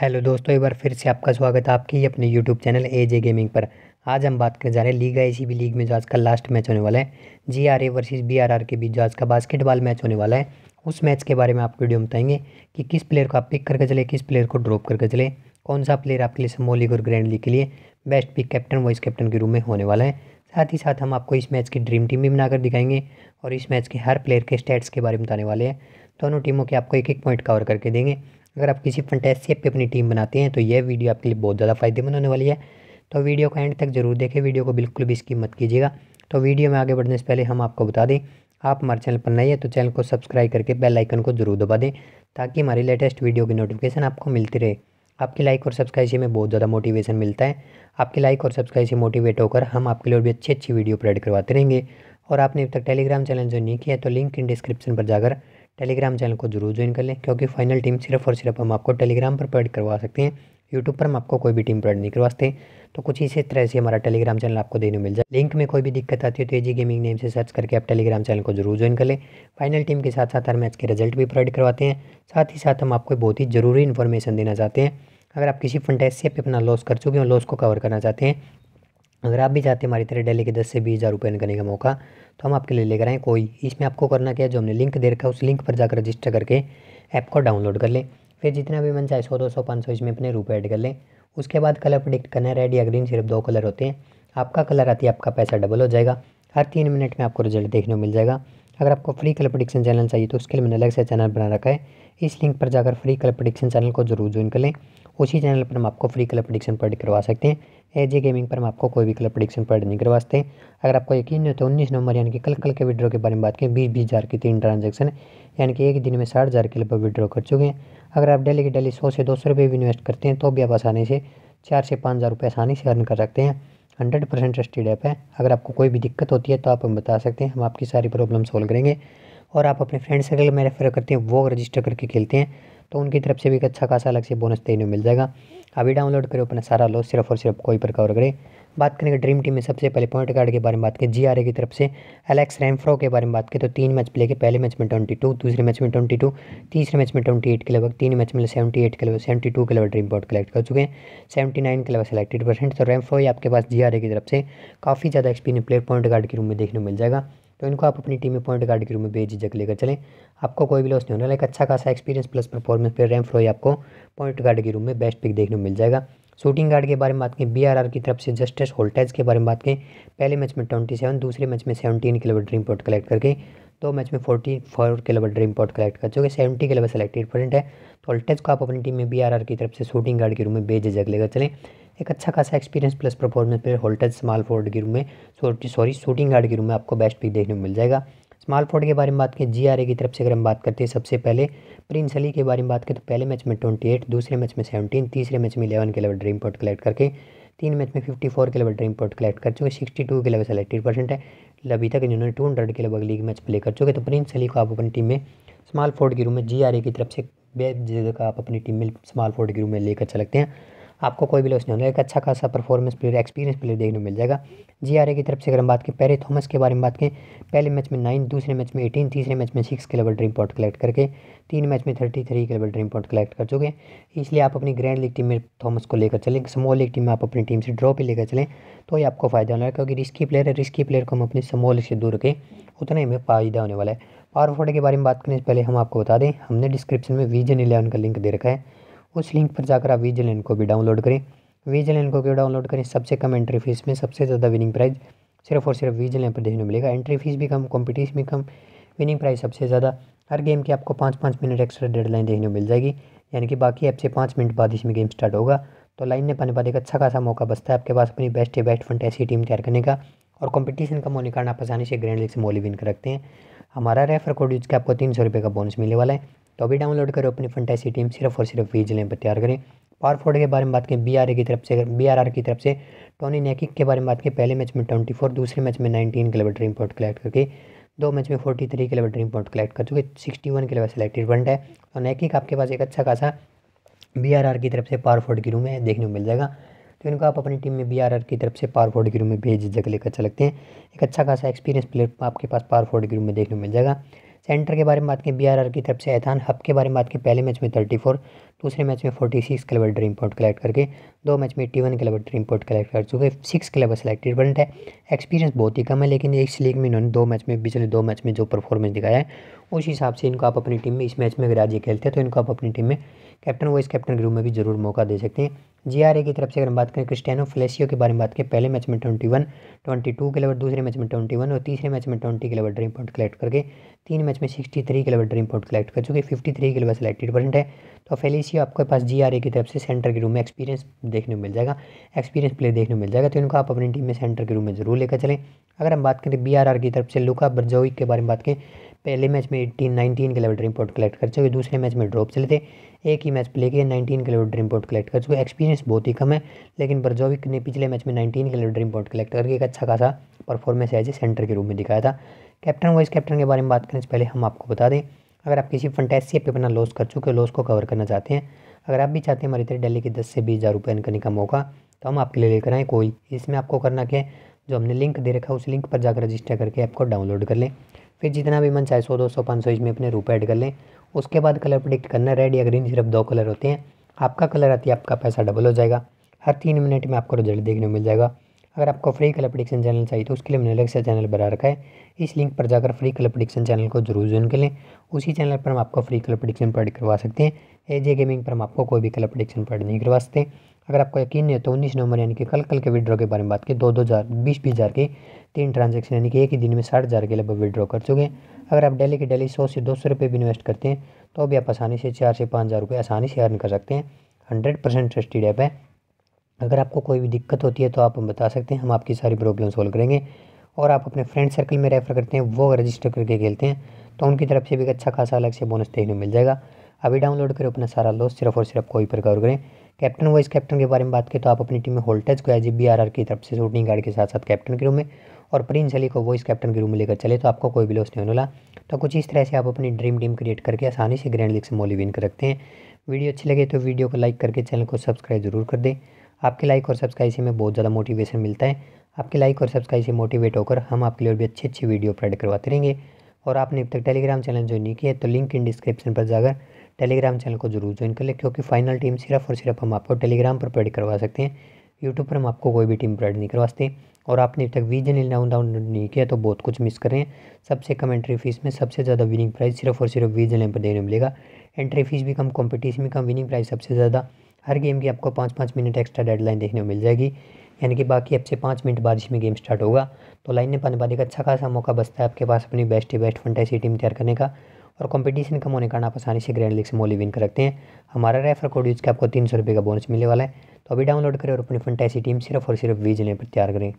hello दोस्तों एक बार फिर से आपका स्वागत है आपके ही अपने YouTube channel A J gaming पर आज हम बात करने जा रहे हैं लीग लीगा एसीबी लीग में जो आज का लास्ट मैच होने वाला है G R A versus B R R के बीच जो आज का बास्केटबॉल मैच होने वाला है उस मैच के बारे में आपको वीडियो बताएंगे कि किस प्लेयर को आप पिक करके चले किस प्लेयर को ड्रॉप करके चले कौन सा प्लेयर आपके लिए स्मॉल लीग और ग्रैंड लीग के लिए best pick captain vice captain के रूम में होने वाला है साथ ही साथ हम आपको इस मैच की ड्रीम टीम भी बनाकर दिखाएंगे और इस मैच के हर प्लेयर के स्टैट्स के बारे में बताने वाले हैं दोनों टीमों के आपको एक एक पॉइंट कवर करके देंगे अगर आप किसी फंटेसी ऐप पर अपनी टीम बनाते हैं तो यह वीडियो आपके लिए बहुत ज़्यादा फायदेमंद होने वाली है तो वीडियो को एंड तक जरूर देखें वीडियो को बिल्कुल भी इसकी मत कीजिएगा तो वीडियो में आगे बढ़ने से पहले हम आपको बता दें आप हमारे चैनल पर नए हैं तो चैनल को सब्सक्राइब करके बेल आइकन को जरूर दबा दें ताकि हमारी लेटेस्ट वीडियो की नोटिफिकेशन आपको मिलती रहे आपकी लाइक और सब्सक्राइब से हमें बहुत ज़्यादा मोटिवेशन मिलता है आपकी लाइक और सब्सक्राइब से मोटिवेट होकर हम आपके लिए भी अच्छी अच्छी वीडियो प्रोवाइड करवाते रहेंगे और आपने अब तक टेलीग्राम चैनल जो नहीं किया तो लिंक इन डिस्क्रिप्शन पर जाकर टेलीग्राम चैनल को जरूर ज्वाइन कर लें क्योंकि फाइनल टीम सिर्फ और सिर्फ हम आपको टेलीग्राम पर प्रोवाइड करवा सकते हैं यूट्यूब पर हम आपको कोई भी टीम प्रोवाइड नहीं करवा सकते तो कुछ इसी तरह से हमारा टेलीग्राम चैनल आपको देने मिल जाए लिंक में कोई भी दिक्कत आती है तो एजी गेमिंग नेम से सर्च करके आप टेलीग्राम चैनल को जरूर ज्वाइन कर लें फाइनल टीम के साथ साथ हर मैच के रिजल्ट भी प्रोवाइड करवाते हैं साथ ही साथ हम आपको बहुत ही ज़रूरी इन्फॉर्मेशन देना चाहते हैं अगर आप किसी फंटेसी पे अपना लॉस कर चुके हैं लॉस को कवर करना चाहते हैं अगर आप भी चाहते हैं हमारी तरह डेली के दस से बीस हज़ार रुपये करने का मौका तो हम आपके लिए लेकर आएँ कोई इसमें आपको करना क्या है जो हमने लिंक दे रखा है उस लिंक पर जाकर रजिस्टर करके ऐप को डाउनलोड कर लें फिर जितना भी मन चाहे सौ दो सौ पाँच सौ इसमें अपने रुपये ऐड कर लें उसके बाद कलर प्रडिक्ट करना है रेड या ग्रीन सिर्फ दो कलर होते हैं आपका कलर आती है आपका पैसा डबल हो जाएगा हर तीन मिनट में आपको रिजल्ट देखने को मिल जाएगा अगर आपको फ्री कलर प्रडिक्शन चैनल चाहिए तो उसके लिए मैंने अलग से चैनल बना रखा है इस लिंक पर जाकर फ्री कलर प्रडिक्शन चैनल को जरूर ज्वाइन कर लें उसी चैनल पर हम आपको फ्री कलर प्रडिक्शन पढ़ करवा सकते हैं एज ए गेमिंग पर हम आपको कोई भी कलर प्रडिक्शन पढ़ नहीं करवा सकते अगर आपको यकीन नहीं तो उन्नीस नवंबर यानी कि कल कल के विड्रॉ के बारे में बात करें बीस बीस हज़ार की तीन ट्रांजेक्शन यानी कि एक दिन में साठ हज़ार के लगभग विड्रॉ कर चुके हैं अगर आप डेली के डेली सौ से दो सौ रुपये भी इन्वेस्ट करते हैं तो भी आप आसानी से चार से पाँच हज़ार रुपये आसानी से अर्न कर सकते हैं हंड्रेड परसेंट ट्रस्टेड ऐप है अगर आपको कोई भी दिक्कत होती है तो आप हमें बता सकते हैं हम आपकी सारी प्रॉब्लम सॉल्व करेंगे और आप अपने फ्रेंड सर्कल में रेफ़र करते हैं वो रजिस्टर करके खेलते हैं तो उनकी तरफ से भी एक अच्छा खासा अलग से बोनस देने मिल जाएगा अभी डाउनलोड करें अपना सारा लो सिर्फ और सिर्फ कोई पर कवर करें बात करेंगे ड्रीम टीम में सबसे पहले पॉइंट गार्ड के बारे में बात करें जी आर ए की तरफ से एलेक्स रैमफ्रो के बारे में बात करें तो तीन मैच प्ले के पहले मैच में ट्वेंटी टू दूसरे मैच में ट्वेंटी टू तीसरे मैच में ट्वेंटी एट के लगभग तीन मैच में सेवेंटी एट के लगभग सेवेंटी टू के लगभग ड्रीम पॉइंट कलेक्ट कर चुके हैं सेवेंटी नाइन के लगभग सेलेक्टेड परसेंट तो रैमफ्रो ही आपके पास जी आर ए की तरफ से काफ़ी ज़्यादा एक्सपीरियंस प्लेयर पॉइंट गार्ड के रूम में देखने मिल जाएगा तो इनको आप अपनी टीम में पॉइंट गार्ड के रूम में बेझिझक लेकर चलें आपको कोई भी लॉस नहीं होने लाइक अच्छा खासा एक्सपीरियंस प्लस परफॉर्मेंस पे रैमफ्रो ही आपको पॉइंट गार्ड के रूम में बेस्ट पिक देखने को मिल जाएगा शूटिंग गार्ड के बारे में बात करें बीआरआर की तरफ से जस्टिस होल्टेज के बारे में बात करें पहले मैच में ट्वेंटी सेवन दूसरे मैच में सेवनटीन किलोमीटर पॉइंट कलेक्ट करके दो मैच में forty four kilometre point collect कर चुके सेवेंटी के लेवल सेलेक्टेड पॉइंट है तो होल्टेज को आप अपनी टीम में आर की तरफ से शूटिंग गार्ड के रूम में बेझिझक लेकर चलें एक अच्छा खासा एक्सपीरियंस प्लस परफॉर्मेंस पर होल्टेज स्मॉल फोर्ड के रूम में सॉरी शूटिंग गार्ड के रूम में आपको बेस्ट पिक देखने को मिल जाएगा स्मॉल फोर्ड के बारे में बात करें जी की तरफ से अगर हम बात करते हैं सबसे पहले प्रिंस अली के बारे में बात करें तो पहले मैच में ट्वेंटी एट दूसरे मैच में सेवनटीन तीसरे मैच में इलेवन के लेवल ड्रीम पॉइंट कलेक्ट करके तीन मैच में फिफ्टी फोर के लेवल ड्रीम पॉइंट कलेक्ट कर चुके सिक्सटी टू के लेवल सेलेक्टेड परसेंट है अभी तक इन्होंने टू हंड्रेड के लेवल लीग मैच प्ले कर चुके तो प्रिंस अली को आप अपनी टीम में स्मॉल फोर्ड के रूम में जी की तरफ से बेस्ट जगह आप अपनी टीम में स्मॉल फोर्ड के रूम में लेकर चलते हैं आपको कोई भी लॉस नहीं होगा एक अच्छा खासा परफॉर्मेंस प्लेयर एक्सपीरियंस प्लेयर देखने को मिल जाएगा जी आर ए की तरफ से अगर हम बात करें पहले थॉमस के बारे में बात करें पहले मैच में नाइन दूसरे मैच में एटीन तीसरे मैच में सिक्स के लेवल ड्रीम पॉइंट कलेक्ट करके तीन मैच में थर्टी थ्री के लेवल ड्रीम पॉइंट कलेक्ट कर चुके हैं इसलिए आप अपनी ग्रैंड लीग टीम में थॉमस को लेकर चलें स्मॉल लीग टीम में आप अपनी टीम से ड्रॉ पर लेकर चलें तो ये आपको फ़ायदा होना है क्योंकि रिस्की प्लेयर है रिस्की प्लेयर को हम अपने स्मॉल से दूर रखें उतना ही हमें फ़ायदा होने वाला है पावर फोर्ड के बारे में बात करने से पहले हम आपको बता दें हमने डिस्क्रिप्शन में विजन इलेवन का लिंक दे रखा है उस लिंक पर जाकर आप वीजल इनको भी डाउनलोड करें वीजल इनको को डाउनलोड करें सबसे कम एंट्री फीस में सबसे ज़्यादा विनिंग प्राइज़ सिर्फ और सिर्फ वीजल एन पर देखने मिलेगा एंट्री फीस भी कम कॉम्पिटिशन भी कम विनिंग प्राइज़ सबसे ज़्यादा हर गेम की आपको पाँच पाँच मिनट एक्स्ट्रा डेडलाइन देखने को मिल जाएगी यानी कि बाकी ऐप से पाँच मिनट बाद इसमें गेम स्टार्ट होगा तो लाइन ने पाने बाद एक अच्छा खासा मौका बचता है आपके पास अपनी बेस्ट बेस्ट ऐसी टीम तैयार करने का और कंपटीशन कम होने कारण आप आसानी से ग्रैंड लीग से मोली विन कर रखते हैं हमारा रेफर कोड यूज के आपको तीन सौ रुपये का बोनस मिलने वाला है तो अभी डाउनलोड करो अपनी फंटेसी टीम सिर्फ और सिर्फ वीज लें पर तैयार करें पावर फोर्ड के बारे में बात करें बी की तरफ से बी की तरफ से टोनी नेकिक के बारे में बात करें पहले मैच में ट्वेंटी फोर दूसरे मैच में नाइनटीन किलोमीटर पॉइंट कलेक्ट करके दो मैच में forty three kilometre point collect कर चुके sixty one kilometre selected one है और तो नेकिक आपके पास एक अच्छा खासा बी की तरफ से पावर फोर्ड की रूम में देखने को मिल जाएगा तो इनको आप अपनी टीम में बी की तरफ से पावर फोर्ड की रूम में भेज जगह लेकर अच्छा लगते हैं एक अच्छा खासा एक्सपीरियंस प्लेयर आपके पास पावर फोर्ड की रूम में देखने को मिल जाएगा सेंटर के बारे में बात करें बी की तरफ से ऐतान हब के बारे में बात करें पहले मैच में थर्टी फोर दूसरे मैच में forty six club dream point collect करके दो मैच में eighty one club dream point collect कर चुके सिक्स क्लब सेलेक्टेड बनट है एक्सपीरियंस बहुत ही कम है लेकिन इस लीग में इन्होंने दो मैच में पिछले दो मैच में जो परफॉर्मेंस दिखाया है उस हिसाब से इनको आप अपनी टीम में इस मैच में अगर आज ये खेलते हैं तो इनको आप अपनी टीम में कैप्टन वाइस कैप्टन ग्रुप में भी जरूर मौका दे सकते हैं जीआरए की तरफ से अगर हम बात करें क्रिस्टियानो फ्लेसियो के बारे में बात करें पहले मैच में ट्वेंटी वन ट्वेंटी टू के लेवर दूसरे मैच में ट्वेंटी वन और तीसरे मैच में ट्वेंटी के लेवर ड्रीम पॉइंट कलेक्ट करके तीन मैच में सिक्सटी थ्री के लेवर ड्रीम पॉइंट कलेक्ट कर चुके फिफ्टी थ्री के लेवर सेलेक्टेड परसेंट है तो फेलिसियो आपके पास जी आर ए की तरफ से सेंटर के रूम में एक्सपीरियंस देखने को मिल जाएगा एक्सपीरियंस प्लेयर देखने को मिल जाएगा तो इनको आप अपनी टीम में सेंटर के रूम में ज़रूर लेकर चलें अगर हम बात करें बी आर आर की तरफ से लुका बरजोई के बारे में बात करें पहले मैच में एटीन नाइनटीन के लेवल ड्रीम पोर्ट कलेक्ट कर चुके दूसरे मैच में ड्रॉप चले थे एक ही मैच प्ले किए नाइनटीन के लेवल ड्रीम पोर्ट कलेक्ट कर चुके एक्सपीरियंस बहुत ही कम है लेकिन बरजोविक ने पिछले मैच में नाइनटीन के लेवल ड्रीम पोर्ट कलेक्ट करके एक अच्छा खासा परफॉर्मेंस है जो सेंटर के रूप में दिखाया था कैप्टन वाइस कैप्टन के बारे में बात करें पहले हम आपको बता दें अगर आप किसी फंटेसी पे अपना लॉस कर चुके हो लॉस को कवर करना चाहते हैं अगर आप भी चाहते हैं हमारी तरह डेली के दस से बीस हज़ार रुपये करने का मौका तो हम आपके लिए लेकर आएँ कोई इसमें आपको करना क्या है जो हमने लिंक दे रखा है उस लिंक पर जाकर रजिस्टर करके ऐप को डाउनलोड कर लें फिर जितना भी मन चाहे सौ दो सौ पाँच सौ इसमें अपने रुपये ऐड कर लें उसके बाद कलर प्रडिक्ट करना रेड या ग्रीन सिर्फ दो कलर होते हैं आपका कलर आती है आपका पैसा डबल हो जाएगा हर तीन मिनट में आपको रिजल्ट देखने को मिल जाएगा अगर आपको फ्री कलर प्रडिक्शन चैनल चाहिए तो उसके लिए मैंने अलग से चैनल बना रखा है इस लिंक पर जाकर फ्री कलर प्रडिक्शन चैनल को जरूर ज्वाइन कर लें उसी चैनल पर हम आपको फ्री कलर प्रडिक्शन पढ़ करवा सकते हैं एजे गेमिंग पर हम आपको कोई भी कलर प्रडिक्शन पढ़ नहीं करवा सकते अगर आपको यकीन नहीं है तो उन्नीस नवंबर यानी कि कल कल के विड्रॉ के बारे में बात की दो दो हज़ार बीस बीस हज़ार के तीन ट्रांजेक्शन यानी कि एक ही दिन में साठ हज़ार के लगभग विड्रॉ कर चुके हैं अगर आप डेली के डेली सौ से दो सौ रुपये भी इन्वेस्ट करते हैं तो भी आप आसानी से चार से पाँच हज़ार रुपये आसानी से अर्न कर सकते हैं हंड्रेड परसेंट ट्रस्टेड ऐप है अगर आपको कोई भी दिक्कत होती है तो आप बता सकते हैं हम आपकी सारी प्रॉब्लम सॉल्व करेंगे और आप अपने फ्रेंड सर्कल में रेफ़र करते हैं वो रजिस्टर करके खेलते हैं तो उनकी तरफ से भी अच्छा खासा अलग से बोनस देखने मिल जाएगा अभी डाउनलोड करें अपना सारा लॉस सिर्फ और सिर्फ कोई पर गौर करें कैप्टन वाइस कैप्टन के बारे में बात करें तो आप अपनी टीम में होल्टेज को एजी बी आर आर की तरफ से शूटिंग गार्ड के साथ साथ कैप्टन के रूम में और प्रिंस अली को वॉइस कैप्टन के रूम में लेकर चले तो आपको कोई भी लॉस नहीं होने तो कुछ इस तरह से आप अपनी ड्रीम टीम क्रिएट करके आसानी से ग्रैंड लीग से मोली विन कर रखते हैं वीडियो अच्छी लगे तो वीडियो को लाइक करके चैनल को सब्सक्राइब जरूर कर दें आपके लाइक और सब्सक्राइब से हमें बहुत ज़्यादा मोटिवेशन मिलता है आपके लाइक और सब्सक्राइब से मोटिवेट होकर हम आपके लिए भी अच्छी अच्छी वीडियो अपलोड करवाते रहेंगे और आपने अब तक टेलीग्राम चैनल ज्वाइन नहीं किया तो लिंक इन डिस्क्रिप्शन पर जाकर टेलीग्राम चैनल को जरूर ज्वाइन कर लें क्योंकि फाइनल टीम सिर्फ और सिर्फ हम आपको टेलीग्राम पर प्रोवाइड करवा सकते हैं यूट्यूब पर हम आपको कोई भी टीम प्रोवाइड नहीं करवा सकते और आपने अब तक वीजन डाउन डाउनलोड नहीं किया तो बहुत कुछ मिस करें सबसे कम एंट्री फीस में सबसे ज़्यादा विनिंग प्राइस सिर्फ और सिर्फ वीजन इलेवन पर देने मिलेगा एंट्री फीस भी कम कॉम्पिटिशन भी कम विनिंग प्राइस सबसे ज़्यादा हर गेम की आपको पाँच पाँच मिनट एक्स्ट्रा डेडलाइन देखने को मिल जाएगी यानी कि बाकी आपसे पाँच मिनट बाद इसमें गेम स्टार्ट होगा तो लाइन में पाने पाने का अच्छा खासा मौका बचता है आपके पास अपनी बेस्ट ही बेस्ट फंटेसी टीम तैयार करने का और कंपटीशन कम होने कारण आप आसानी से ग्रैंड लीग से मोली विन कर रखते हैं हमारा रेफर कोड यूज के आपको तीन सौ रुपये का बोनस मिलने वाला है तो अभी डाउनलोड करें और अपनी फंटेसी टीम सिर्फ और सिर्फ वीजने पर तैयार करें